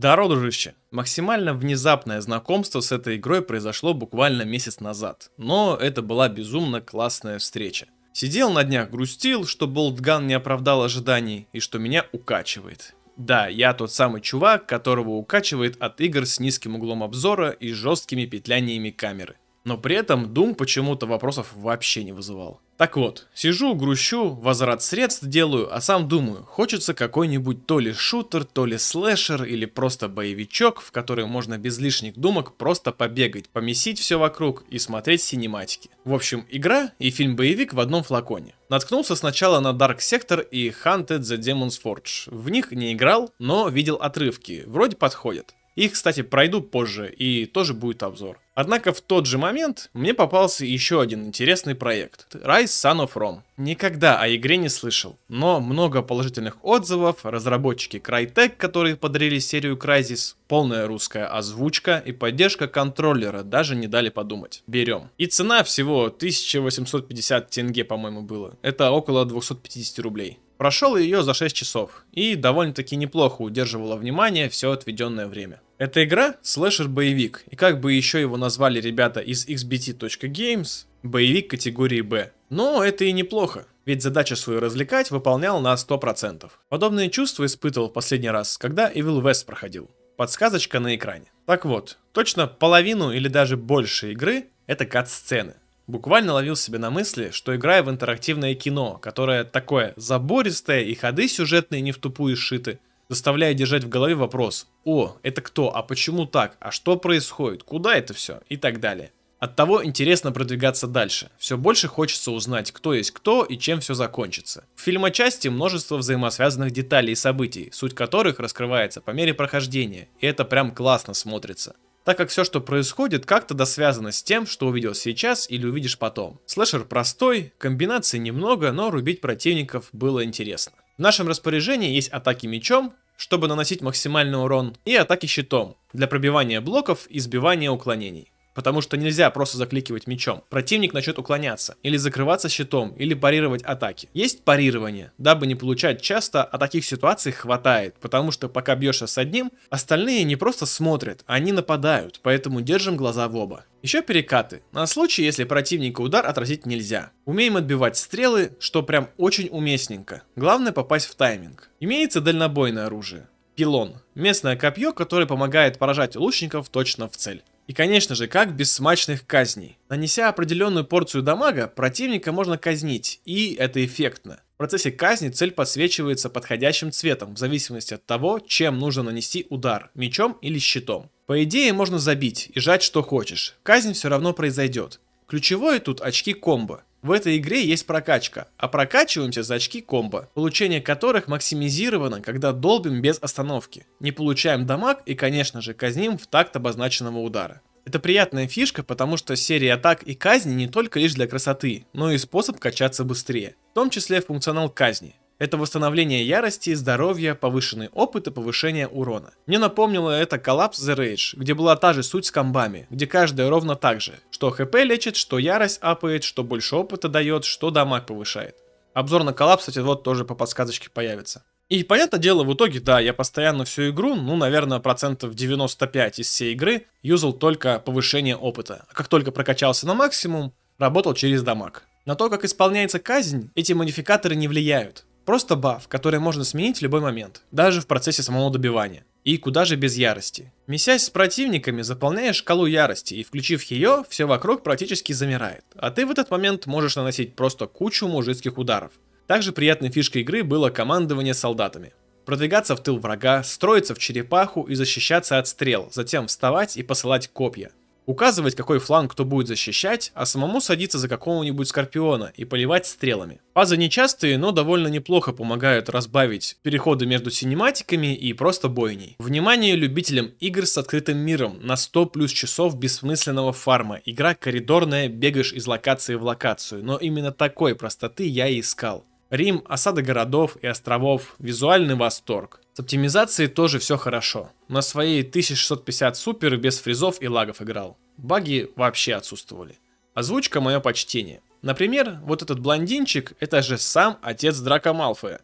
Даро, дружище! Максимально внезапное знакомство с этой игрой произошло буквально месяц назад, но это была безумно классная встреча. Сидел на днях, грустил, что Болтган не оправдал ожиданий и что меня укачивает. Да, я тот самый чувак, которого укачивает от игр с низким углом обзора и жесткими петляниями камеры. Но при этом дум почему-то вопросов вообще не вызывал. Так вот, сижу, грущу, возврат средств делаю, а сам думаю, хочется какой-нибудь то ли шутер, то ли слэшер или просто боевичок, в который можно без лишних думок просто побегать, помесить все вокруг и смотреть синематики. В общем, игра и фильм-боевик в одном флаконе. Наткнулся сначала на Dark Sector и Hunted the Demon's Forge. В них не играл, но видел отрывки, вроде подходят. Их, кстати, пройду позже, и тоже будет обзор. Однако в тот же момент мне попался еще один интересный проект – Rise Sun of Rome. Никогда о игре не слышал, но много положительных отзывов, разработчики Crytek, которые подарили серию Crysis, полная русская озвучка и поддержка контроллера даже не дали подумать. Берем. И цена всего 1850 тенге, по-моему, было. Это около 250 рублей. Прошел ее за 6 часов и довольно-таки неплохо удерживала внимание все отведенное время. Эта игра слэшер-боевик, и как бы еще его назвали ребята из xbt.games, боевик категории B. Но это и неплохо, ведь задача свою развлекать выполнял на 100%. Подобные чувства испытывал в последний раз, когда Evil West проходил. Подсказочка на экране. Так вот, точно половину или даже больше игры это кат-сцены. Буквально ловил себя на мысли, что играю в интерактивное кино, которое такое забористое и ходы сюжетные не в тупую шиты, заставляя держать в голове вопрос «О, это кто? А почему так? А что происходит? Куда это все?» и так далее. От того интересно продвигаться дальше. Все больше хочется узнать, кто есть кто и чем все закончится. В фильмочасти множество взаимосвязанных деталей и событий, суть которых раскрывается по мере прохождения, и это прям классно смотрится так как все, что происходит, как-то досвязано с тем, что увидел сейчас или увидишь потом. Слэшер простой, комбинаций немного, но рубить противников было интересно. В нашем распоряжении есть атаки мечом, чтобы наносить максимальный урон, и атаки щитом, для пробивания блоков и сбивания уклонений потому что нельзя просто закликивать мечом. Противник начнет уклоняться, или закрываться щитом, или парировать атаки. Есть парирование, дабы не получать часто, а таких ситуаций хватает, потому что пока бьешься с одним, остальные не просто смотрят, они нападают, поэтому держим глаза в оба. Еще перекаты, на случай, если противника удар отразить нельзя. Умеем отбивать стрелы, что прям очень уместненько. Главное попасть в тайминг. Имеется дальнобойное оружие. Пилон. Местное копье, которое помогает поражать лучников точно в цель. И, конечно же, как без смачных казней. Нанеся определенную порцию дамага, противника можно казнить, и это эффектно. В процессе казни цель подсвечивается подходящим цветом, в зависимости от того, чем нужно нанести удар, мечом или щитом. По идее, можно забить и жать что хочешь, казнь все равно произойдет. Ключевое тут очки комбо. В этой игре есть прокачка, а прокачиваемся за очки комбо, получение которых максимизировано, когда долбим без остановки. Не получаем дамаг и, конечно же, казним в такт обозначенного удара. Это приятная фишка, потому что серия атак и казни не только лишь для красоты, но и способ качаться быстрее, в том числе функционал казни. Это восстановление ярости, здоровья, повышенный опыт и повышение урона. Мне напомнило это коллапс The Rage, где была та же суть с комбами, где каждая ровно так же. Что хп лечит, что ярость апает, что больше опыта дает, что дамаг повышает. Обзор на коллапс, кстати, вот тоже по подсказочке появится. И, понятное дело, в итоге, да, я постоянно всю игру, ну, наверное, процентов 95 из всей игры, юзал только повышение опыта. А как только прокачался на максимум, работал через дамаг. На то, как исполняется казнь, эти модификаторы не влияют. Просто баф, который можно сменить в любой момент, даже в процессе самого добивания. И куда же без ярости? Месясь с противниками, заполняешь шкалу ярости, и включив ее, все вокруг практически замирает. А ты в этот момент можешь наносить просто кучу мужицких ударов. Также приятной фишкой игры было командование солдатами. Продвигаться в тыл врага, строиться в черепаху и защищаться от стрел, затем вставать и посылать копья указывать, какой фланг кто будет защищать, а самому садиться за какого-нибудь скорпиона и поливать стрелами. Фазы нечастые, но довольно неплохо помогают разбавить переходы между синематиками и просто бойней. Внимание любителям игр с открытым миром на 100 плюс часов бессмысленного фарма. Игра коридорная, бегаешь из локации в локацию, но именно такой простоты я и искал. Рим, осада городов и островов, визуальный восторг. С оптимизацией тоже все хорошо. На своей 1650 супер без фризов и лагов играл. Баги вообще отсутствовали. Озвучка мое почтение. Например, вот этот блондинчик – это же сам отец Драка Малфоя.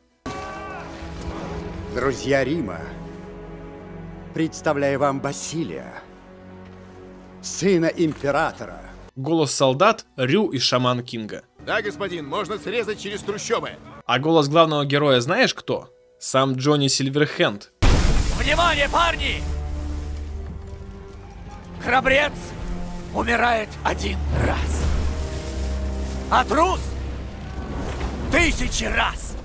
Друзья Рима, представляю вам Басилия, сына императора. Голос солдат Рю и Шаман Кинга – да, господин, можно срезать через трущобы. А голос главного героя знаешь кто? Сам Джонни Сильверхенд. Внимание, парни! Храбрец умирает один раз. А трус тысячи раз.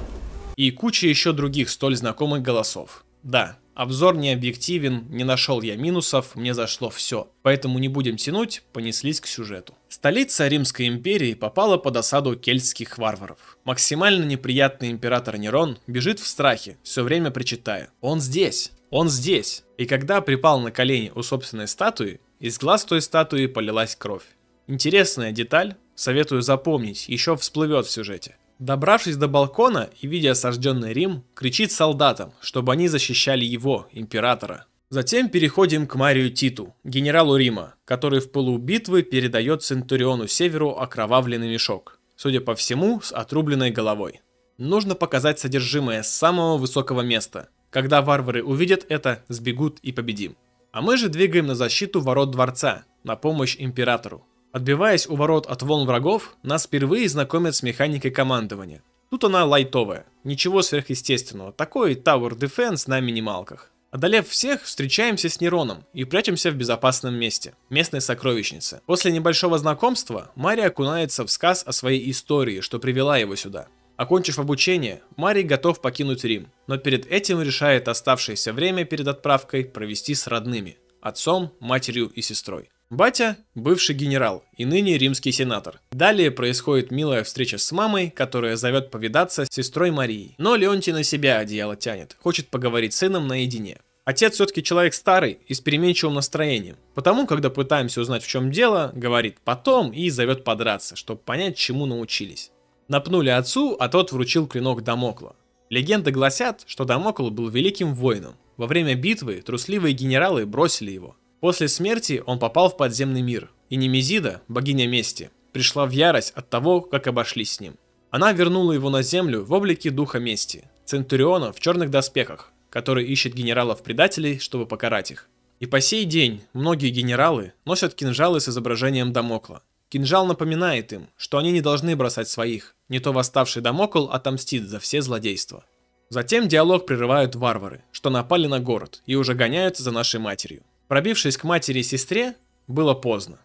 И куча еще других столь знакомых голосов. Да, Обзор не объективен, не нашел я минусов, мне зашло все. Поэтому не будем тянуть, понеслись к сюжету. Столица Римской империи попала под осаду кельтских варваров. Максимально неприятный император Нерон бежит в страхе, все время причитая. Он здесь, он здесь. И когда припал на колени у собственной статуи, из глаз той статуи полилась кровь. Интересная деталь, советую запомнить, еще всплывет в сюжете. Добравшись до балкона и видя осажденный Рим, кричит солдатам, чтобы они защищали его, императора. Затем переходим к Марию Титу, генералу Рима, который в пылу битвы передает Центуриону Северу окровавленный мешок, судя по всему, с отрубленной головой. Нужно показать содержимое с самого высокого места. Когда варвары увидят это, сбегут и победим. А мы же двигаем на защиту ворот дворца, на помощь императору. Отбиваясь у ворот от волн врагов, нас впервые знакомят с механикой командования. Тут она лайтовая, ничего сверхъестественного, такой Tower Defense на минималках. Одолев всех, встречаемся с Нероном и прячемся в безопасном месте, местной сокровищнице. После небольшого знакомства Мари окунается в сказ о своей истории, что привела его сюда. Окончив обучение, Мари готов покинуть Рим, но перед этим решает оставшееся время перед отправкой провести с родными – отцом, матерью и сестрой. Батя – бывший генерал и ныне римский сенатор. Далее происходит милая встреча с мамой, которая зовет повидаться с сестрой Марией. Но Леонтий на себя одеяло тянет, хочет поговорить с сыном наедине. Отец все-таки человек старый и с переменчивым настроением. Потому, когда пытаемся узнать, в чем дело, говорит «потом» и зовет подраться, чтобы понять, чему научились. Напнули отцу, а тот вручил клинок Дамокла. Легенды гласят, что Дамокл был великим воином. Во время битвы трусливые генералы бросили его, После смерти он попал в подземный мир, и Немезида, богиня мести, пришла в ярость от того, как обошлись с ним. Она вернула его на землю в облике духа мести, Центуриона в черных доспехах, который ищет генералов-предателей, чтобы покарать их. И по сей день многие генералы носят кинжалы с изображением Дамокла. Кинжал напоминает им, что они не должны бросать своих, не то восставший Дамокл отомстит за все злодейства. Затем диалог прерывают варвары, что напали на город и уже гоняются за нашей матерью. Пробившись к матери и сестре, было поздно.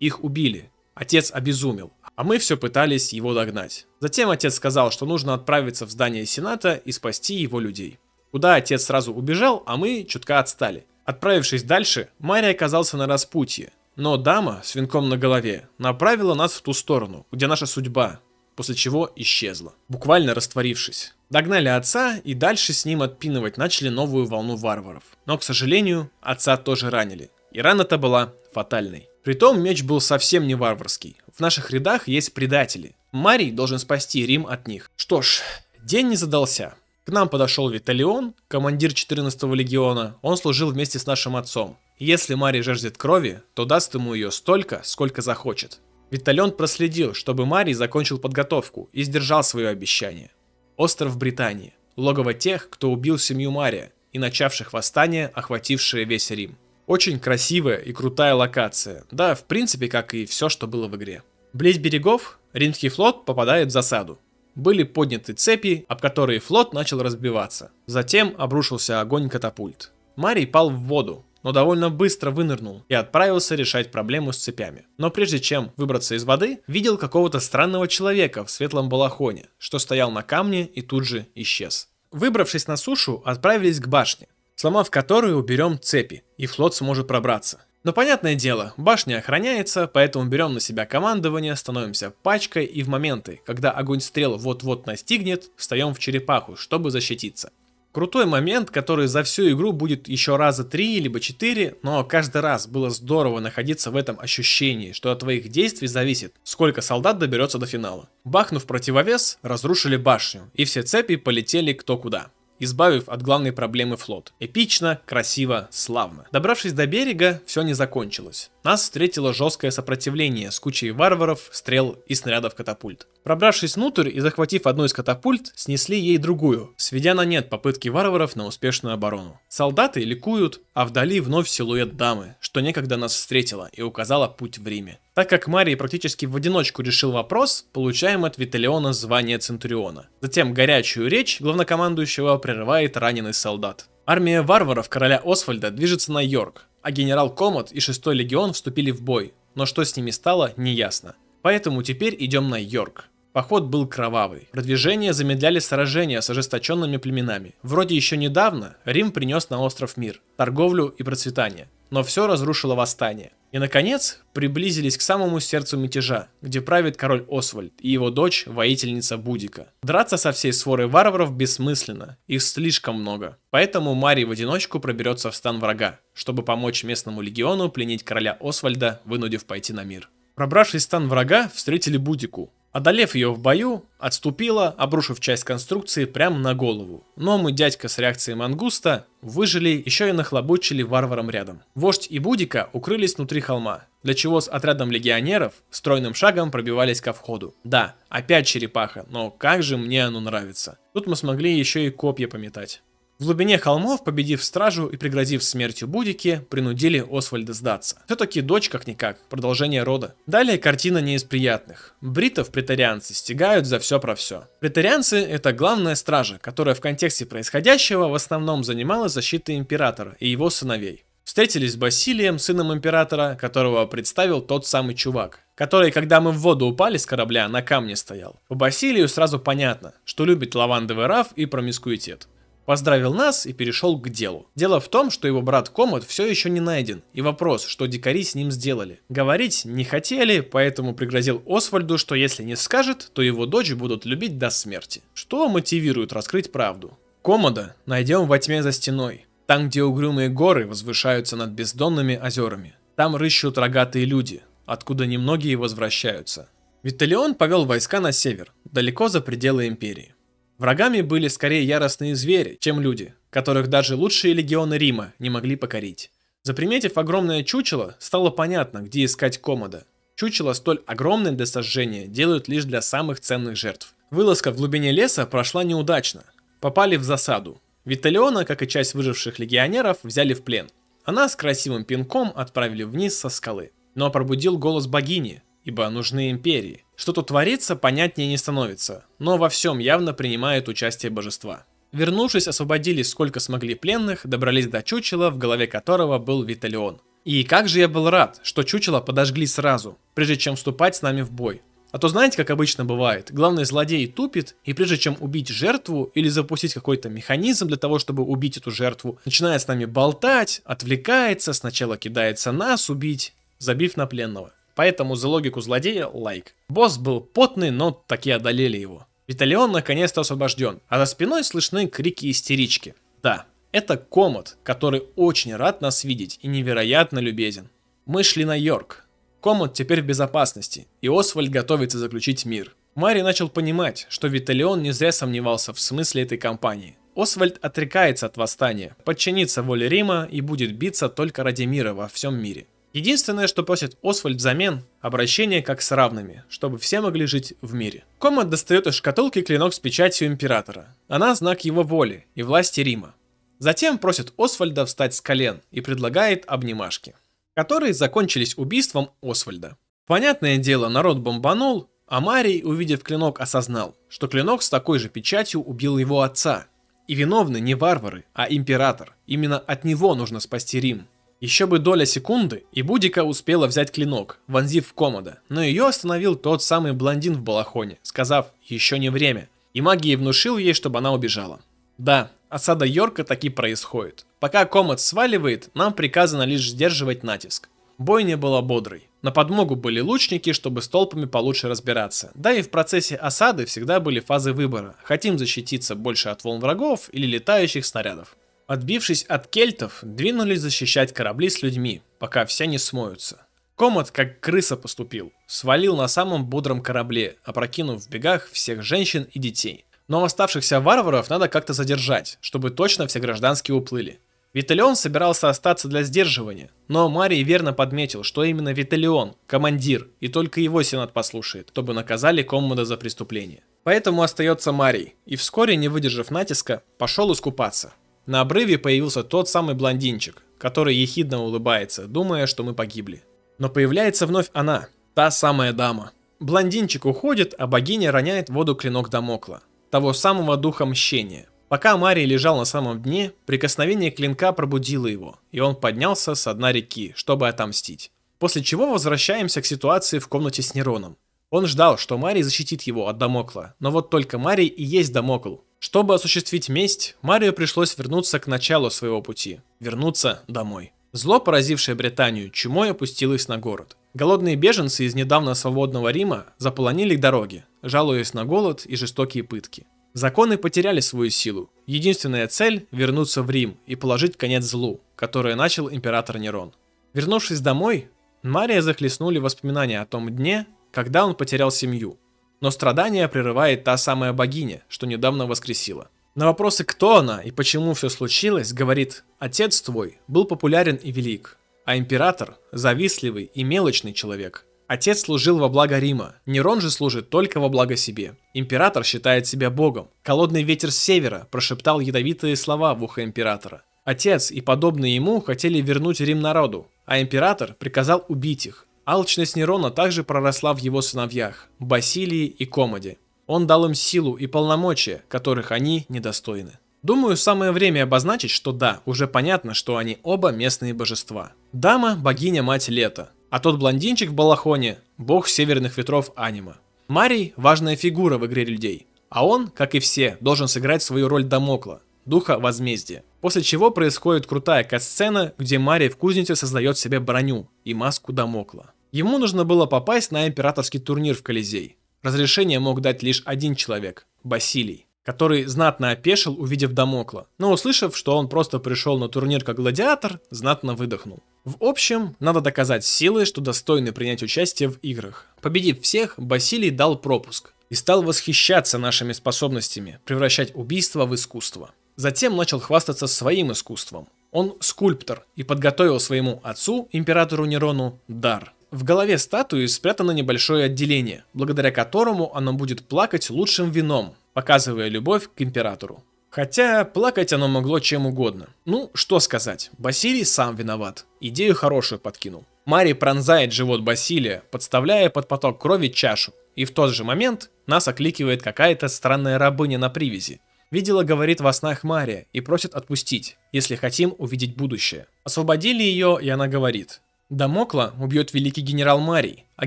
Их убили. Отец обезумел, а мы все пытались его догнать. Затем отец сказал, что нужно отправиться в здание Сената и спасти его людей. Куда отец сразу убежал, а мы чутка отстали. Отправившись дальше, Мария оказался на распутье, но дама с венком на голове направила нас в ту сторону, где наша судьба, после чего исчезла, буквально растворившись. Догнали отца и дальше с ним отпинывать начали новую волну варваров. Но, к сожалению, отца тоже ранили. И рана-то была фатальной. Притом меч был совсем не варварский. В наших рядах есть предатели. Марий должен спасти Рим от них. Что ж, день не задался. К нам подошел Виталион, командир 14-го легиона. Он служил вместе с нашим отцом. Если Марий жаждет крови, то даст ему ее столько, сколько захочет. Виталион проследил, чтобы Марий закончил подготовку и сдержал свое обещание. Остров Британии, логово тех, кто убил семью Мария и начавших восстание, охватившее весь Рим. Очень красивая и крутая локация, да, в принципе, как и все, что было в игре. Близ берегов римский флот попадает в засаду. Были подняты цепи, об которые флот начал разбиваться. Затем обрушился огонь катапульт. Марий пал в воду, но довольно быстро вынырнул и отправился решать проблему с цепями. Но прежде чем выбраться из воды, видел какого-то странного человека в светлом балахоне, что стоял на камне и тут же исчез. Выбравшись на сушу, отправились к башне, сломав которую уберем цепи, и флот сможет пробраться. Но понятное дело, башня охраняется, поэтому берем на себя командование, становимся пачкой и в моменты, когда огонь стрел вот-вот настигнет, встаем в черепаху, чтобы защититься. Крутой момент, который за всю игру будет еще раза три, либо четыре, но каждый раз было здорово находиться в этом ощущении, что от твоих действий зависит, сколько солдат доберется до финала. Бахнув противовес, разрушили башню, и все цепи полетели кто куда избавив от главной проблемы флот. Эпично, красиво, славно. Добравшись до берега, все не закончилось. Нас встретило жесткое сопротивление с кучей варваров, стрел и снарядов катапульт. Пробравшись внутрь и захватив одну из катапульт, снесли ей другую, сведя на нет попытки варваров на успешную оборону. Солдаты ликуют, а вдали вновь силуэт дамы, что некогда нас встретила и указала путь в Риме. Так как Марий практически в одиночку решил вопрос, получаем от Виталиона звание Центуриона. Затем горячую речь главнокомандующего прерывает раненый солдат. Армия варваров короля Освальда движется на Йорк, а генерал Комод и 6 легион вступили в бой, но что с ними стало, неясно. Поэтому теперь идем на Йорк. Поход был кровавый. Продвижение замедляли сражения с ожесточенными племенами. Вроде еще недавно Рим принес на остров мир, торговлю и процветание. Но все разрушило восстание. И, наконец, приблизились к самому сердцу мятежа, где правит король Освальд и его дочь, воительница Будика. Драться со всей сворой варваров бессмысленно, их слишком много. Поэтому Мари в одиночку проберется в стан врага, чтобы помочь местному легиону пленить короля Освальда, вынудив пойти на мир. Пробравшись в стан врага, встретили Будику, Одолев ее в бою, отступила, обрушив часть конструкции прямо на голову. Но ну, а мы, дядька с реакцией мангуста, выжили, еще и нахлобучили варварам рядом. Вождь и Будика укрылись внутри холма, для чего с отрядом легионеров стройным шагом пробивались ко входу. Да, опять черепаха, но как же мне оно нравится. Тут мы смогли еще и копья пометать. В глубине холмов, победив стражу и пригрозив смертью Будики, принудили Освальда сдаться. Все-таки дочь как-никак, продолжение рода. Далее картина не из приятных. Бритов претарианцы стягают за все про все. Претарианцы — это главная стража, которая в контексте происходящего в основном занималась защитой императора и его сыновей. Встретились с Басилием, сыном императора, которого представил тот самый чувак, который, когда мы в воду упали с корабля, на камне стоял. По Басилию сразу понятно, что любит лавандовый раф и промискуитет. Поздравил нас и перешел к делу. Дело в том, что его брат Комод все еще не найден, и вопрос, что дикари с ним сделали. Говорить не хотели, поэтому пригрозил Освальду, что если не скажет, то его дочь будут любить до смерти. Что мотивирует раскрыть правду. Комода найдем во тьме за стеной, там, где угрюмые горы возвышаются над бездонными озерами. Там рыщут рогатые люди, откуда немногие возвращаются. Виталион повел войска на север, далеко за пределы империи. Врагами были скорее яростные звери, чем люди, которых даже лучшие легионы Рима не могли покорить. Заприметив огромное чучело, стало понятно, где искать комода. Чучело столь огромное для сожжения делают лишь для самых ценных жертв. Вылазка в глубине леса прошла неудачно. Попали в засаду. Виталиона, как и часть выживших легионеров, взяли в плен. Она с красивым пинком отправили вниз со скалы. Но пробудил голос богини, ибо нужны империи. Что тут творится, понятнее не становится, но во всем явно принимает участие божества. Вернувшись, освободили сколько смогли пленных, добрались до чучела, в голове которого был Виталион. И как же я был рад, что чучело подожгли сразу, прежде чем вступать с нами в бой. А то знаете, как обычно бывает, главный злодей тупит, и прежде чем убить жертву или запустить какой-то механизм для того, чтобы убить эту жертву, начинает с нами болтать, отвлекается, сначала кидается нас убить, забив на пленного. Поэтому за логику злодея лайк. Босс был потный, но таки одолели его. Виталион наконец-то освобожден, а за спиной слышны крики истерички. Да, это Комод, который очень рад нас видеть и невероятно любезен. Мы шли на Йорк. Комод теперь в безопасности, и Освальд готовится заключить мир. Мари начал понимать, что Виталион не зря сомневался в смысле этой кампании. Освальд отрекается от восстания, подчинится воле Рима и будет биться только ради мира во всем мире. Единственное, что просит Освальд взамен, обращение как с равными, чтобы все могли жить в мире. Кома достает из шкатулки клинок с печатью императора. Она знак его воли и власти Рима. Затем просит Освальда встать с колен и предлагает обнимашки, которые закончились убийством Освальда. Понятное дело, народ бомбанул, а Марий, увидев клинок, осознал, что клинок с такой же печатью убил его отца. И виновны не варвары, а император. Именно от него нужно спасти Рим. Еще бы доля секунды, и Будика успела взять клинок, вонзив в комода, но ее остановил тот самый блондин в балахоне, сказав «еще не время», и магией внушил ей, чтобы она убежала. Да, осада Йорка таки происходит. Пока комод сваливает, нам приказано лишь сдерживать натиск. Бойня была бодрой. На подмогу были лучники, чтобы с толпами получше разбираться. Да и в процессе осады всегда были фазы выбора. Хотим защититься больше от волн врагов или летающих снарядов. Отбившись от кельтов, двинулись защищать корабли с людьми, пока все не смоются. Комод, как крыса поступил, свалил на самом бодром корабле, опрокинув в бегах всех женщин и детей. Но оставшихся варваров надо как-то задержать, чтобы точно все гражданские уплыли. Виталион собирался остаться для сдерживания, но Марий верно подметил, что именно Виталион – командир, и только его сенат послушает, чтобы наказали Коммода за преступление. Поэтому остается Марий, и вскоре, не выдержав натиска, пошел искупаться – на обрыве появился тот самый блондинчик, который ехидно улыбается, думая, что мы погибли. Но появляется вновь она, та самая дама. Блондинчик уходит, а богиня роняет в воду клинок Дамокла, того самого духа мщения. Пока Марий лежал на самом дне, прикосновение клинка пробудило его, и он поднялся с дна реки, чтобы отомстить. После чего возвращаемся к ситуации в комнате с Нероном. Он ждал, что Марий защитит его от Дамокла, но вот только Марий и есть Дамокл, чтобы осуществить месть, Марио пришлось вернуться к началу своего пути, вернуться домой. Зло, поразившее Британию, чумой опустилось на город. Голодные беженцы из недавно свободного Рима заполонили дороги, жалуясь на голод и жестокие пытки. Законы потеряли свою силу. Единственная цель – вернуться в Рим и положить конец злу, которое начал император Нерон. Вернувшись домой, Мария захлестнули воспоминания о том дне, когда он потерял семью – но страдания прерывает та самая богиня, что недавно воскресила. На вопросы, кто она и почему все случилось, говорит, отец твой был популярен и велик, а император – завистливый и мелочный человек. Отец служил во благо Рима, Нерон же служит только во благо себе. Император считает себя богом. Холодный ветер с севера прошептал ядовитые слова в ухо императора. Отец и подобные ему хотели вернуть Рим народу, а император приказал убить их, Алчность Нерона также проросла в его сыновьях – Басилии и Комоде. Он дал им силу и полномочия, которых они недостойны. Думаю, самое время обозначить, что да, уже понятно, что они оба местные божества. Дама – богиня-мать лета, а тот блондинчик в балахоне – бог северных ветров анима. Марий – важная фигура в игре людей, а он, как и все, должен сыграть свою роль Дамокла, духа возмездия. После чего происходит крутая катсцена, где Марий в кузнице создает себе броню и маску Дамокла. Ему нужно было попасть на императорский турнир в Колизей. Разрешение мог дать лишь один человек – Басилий, который знатно опешил, увидев Дамокла, но услышав, что он просто пришел на турнир как гладиатор, знатно выдохнул. В общем, надо доказать силы, что достойны принять участие в играх. Победив всех, Басилий дал пропуск и стал восхищаться нашими способностями превращать убийство в искусство. Затем начал хвастаться своим искусством. Он скульптор и подготовил своему отцу, императору Нерону, дар – в голове статуи спрятано небольшое отделение, благодаря которому она будет плакать лучшим вином, показывая любовь к императору. Хотя плакать оно могло чем угодно. Ну, что сказать, Басилий сам виноват. Идею хорошую подкинул. Мари пронзает живот Басилия, подставляя под поток крови чашу. И в тот же момент нас окликивает какая-то странная рабыня на привязи. Видела, говорит во снах Мария и просит отпустить, если хотим увидеть будущее. Освободили ее, и она говорит. Дамокла убьет великий генерал Марий, а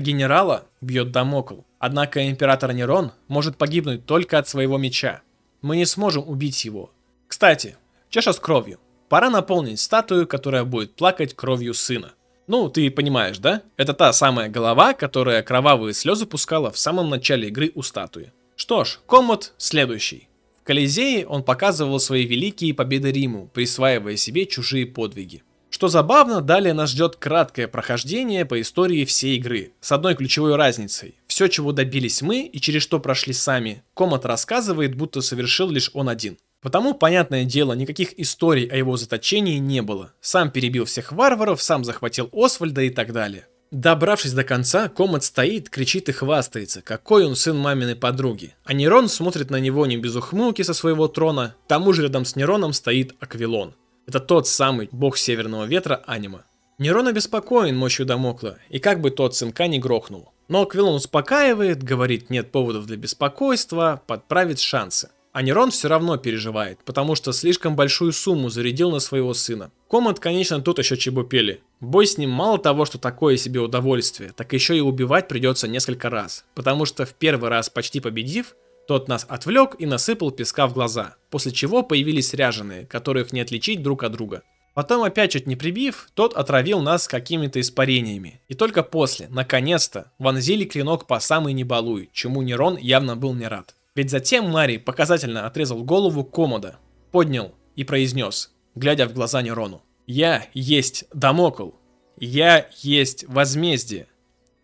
генерала бьет Дамокл. Однако император Нерон может погибнуть только от своего меча. Мы не сможем убить его. Кстати, чаша с кровью. Пора наполнить статую, которая будет плакать кровью сына. Ну, ты понимаешь, да? Это та самая голова, которая кровавые слезы пускала в самом начале игры у статуи. Что ж, Комод следующий. В Колизее он показывал свои великие победы Риму, присваивая себе чужие подвиги. Что забавно, далее нас ждет краткое прохождение по истории всей игры, с одной ключевой разницей. Все, чего добились мы и через что прошли сами, Комат рассказывает, будто совершил лишь он один. Потому, понятное дело, никаких историй о его заточении не было. Сам перебил всех варваров, сам захватил Освальда и так далее. Добравшись до конца, Комат стоит, кричит и хвастается, какой он сын маминой подруги. А Нерон смотрит на него не без ухмылки со своего трона, к тому же рядом с Нероном стоит Аквилон. Это тот самый бог северного ветра Анима. Нерон обеспокоен мощью Дамокла, и как бы тот сынка не грохнул. Но Квилон успокаивает, говорит, нет поводов для беспокойства, подправит шансы. А Нерон все равно переживает, потому что слишком большую сумму зарядил на своего сына. Команд, конечно, тут еще чебупели. Бой с ним мало того, что такое себе удовольствие, так еще и убивать придется несколько раз. Потому что в первый раз почти победив, тот нас отвлек и насыпал песка в глаза, после чего появились ряженые, которых не отличить друг от друга. Потом опять чуть не прибив, тот отравил нас какими-то испарениями. И только после, наконец-то, вонзили клинок по самой небалуй, чему Нерон явно был не рад. Ведь затем Марий показательно отрезал голову Комода, поднял и произнес, глядя в глаза Нерону. «Я есть Дамокл, я есть возмездие,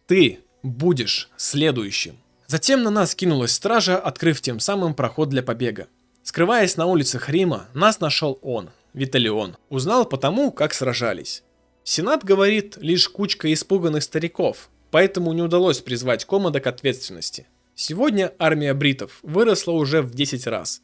ты будешь следующим». Затем на нас кинулась стража, открыв тем самым проход для побега. Скрываясь на улицах Рима, нас нашел он, Виталион. Узнал потому, как сражались. Сенат говорит лишь кучка испуганных стариков, поэтому не удалось призвать Комода к ответственности. Сегодня армия бритов выросла уже в 10 раз.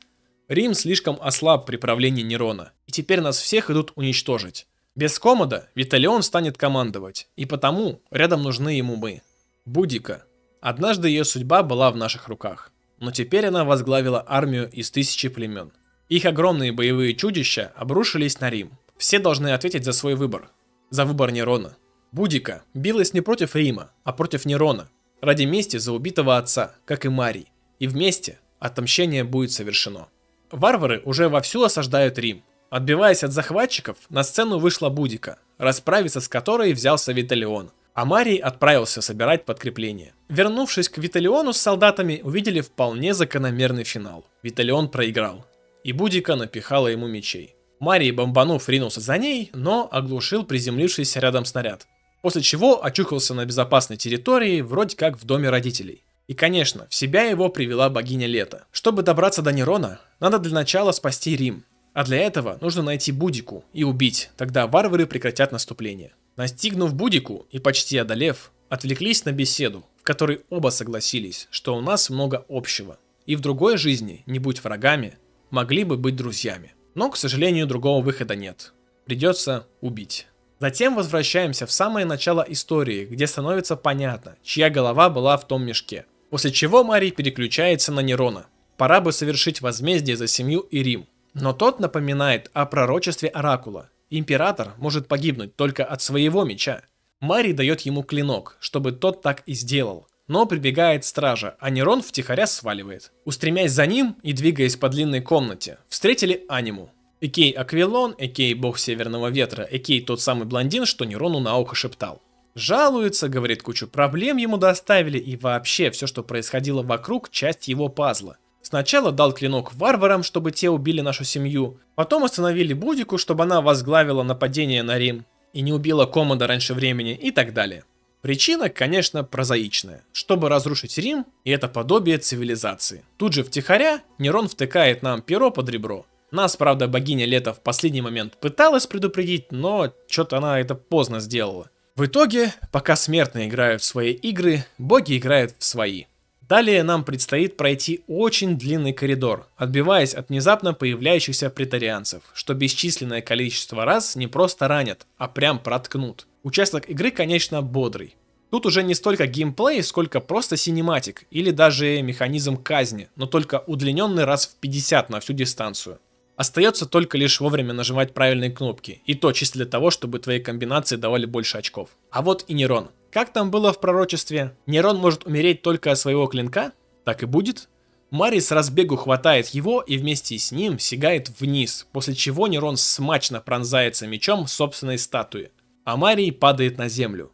Рим слишком ослаб при правлении Нерона, и теперь нас всех идут уничтожить. Без Комода Виталион станет командовать, и потому рядом нужны ему мы. Будика, Однажды ее судьба была в наших руках, но теперь она возглавила армию из тысячи племен. Их огромные боевые чудища обрушились на Рим. Все должны ответить за свой выбор, за выбор Нерона. Будика билась не против Рима, а против Нерона, ради мести за убитого отца, как и Марий, и вместе отомщение будет совершено. Варвары уже вовсю осаждают Рим. Отбиваясь от захватчиков, на сцену вышла Будика, расправиться с которой взялся Виталион – а Марий отправился собирать подкрепление. Вернувшись к Виталиону с солдатами, увидели вполне закономерный финал. Виталион проиграл, и Будика напихала ему мечей. Марий, бомбанув, ринулся за ней, но оглушил приземлившийся рядом снаряд. После чего очухался на безопасной территории, вроде как в доме родителей. И, конечно, в себя его привела богиня Лета. Чтобы добраться до Нерона, надо для начала спасти Рим. А для этого нужно найти Будику и убить, тогда варвары прекратят наступление. Настигнув Будику и почти одолев, отвлеклись на беседу, в которой оба согласились, что у нас много общего, и в другой жизни, не будь врагами, могли бы быть друзьями. Но, к сожалению, другого выхода нет. Придется убить. Затем возвращаемся в самое начало истории, где становится понятно, чья голова была в том мешке. После чего Марий переключается на Нерона. Пора бы совершить возмездие за семью и Рим. Но тот напоминает о пророчестве Оракула, Император может погибнуть только от своего меча. Мари дает ему клинок, чтобы тот так и сделал. Но прибегает стража, а Нерон втихаря сваливает. Устремясь за ним и двигаясь по длинной комнате, встретили аниму. Экей Аквилон, Экей бог северного ветра, Экей тот самый блондин, что Нерону на ухо шептал. Жалуется, говорит, кучу проблем ему доставили и вообще все, что происходило вокруг, часть его пазла – Сначала дал клинок варварам, чтобы те убили нашу семью, потом остановили Будику, чтобы она возглавила нападение на Рим и не убила Комода раньше времени и так далее. Причина, конечно, прозаичная. Чтобы разрушить Рим, и это подобие цивилизации. Тут же втихаря Нерон втыкает нам перо под ребро. Нас, правда, богиня лета в последний момент пыталась предупредить, но что-то она это поздно сделала. В итоге, пока смертные играют в свои игры, боги играют в свои. Далее нам предстоит пройти очень длинный коридор, отбиваясь от внезапно появляющихся претарианцев, что бесчисленное количество раз не просто ранят, а прям проткнут. Участок игры, конечно, бодрый. Тут уже не столько геймплей, сколько просто синематик или даже механизм казни, но только удлиненный раз в 50 на всю дистанцию. Остается только лишь вовремя нажимать правильные кнопки, и то чисто для того, чтобы твои комбинации давали больше очков. А вот и Нерон. Как там было в пророчестве? Нерон может умереть только от своего клинка? Так и будет. Марий с разбегу хватает его и вместе с ним сигает вниз, после чего Нерон смачно пронзается мечом собственной статуи, а Марий падает на землю.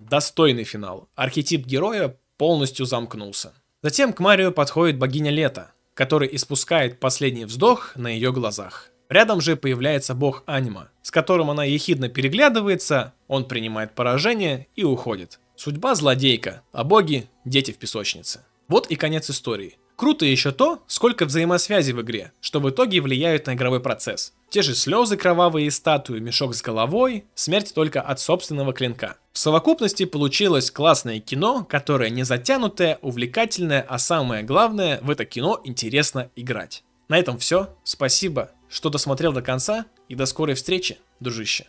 Достойный финал. Архетип героя полностью замкнулся. Затем к Марию подходит богиня Лета, который испускает последний вздох на ее глазах. Рядом же появляется бог Анима, с которым она ехидно переглядывается, он принимает поражение и уходит. Судьба злодейка, а боги – дети в песочнице. Вот и конец истории. Круто еще то, сколько взаимосвязи в игре, что в итоге влияют на игровой процесс. Те же слезы кровавые статуи, мешок с головой, смерть только от собственного клинка. В совокупности получилось классное кино, которое не затянутое, увлекательное, а самое главное, в это кино интересно играть. На этом все. Спасибо что досмотрел до конца и до скорой встречи, дружище.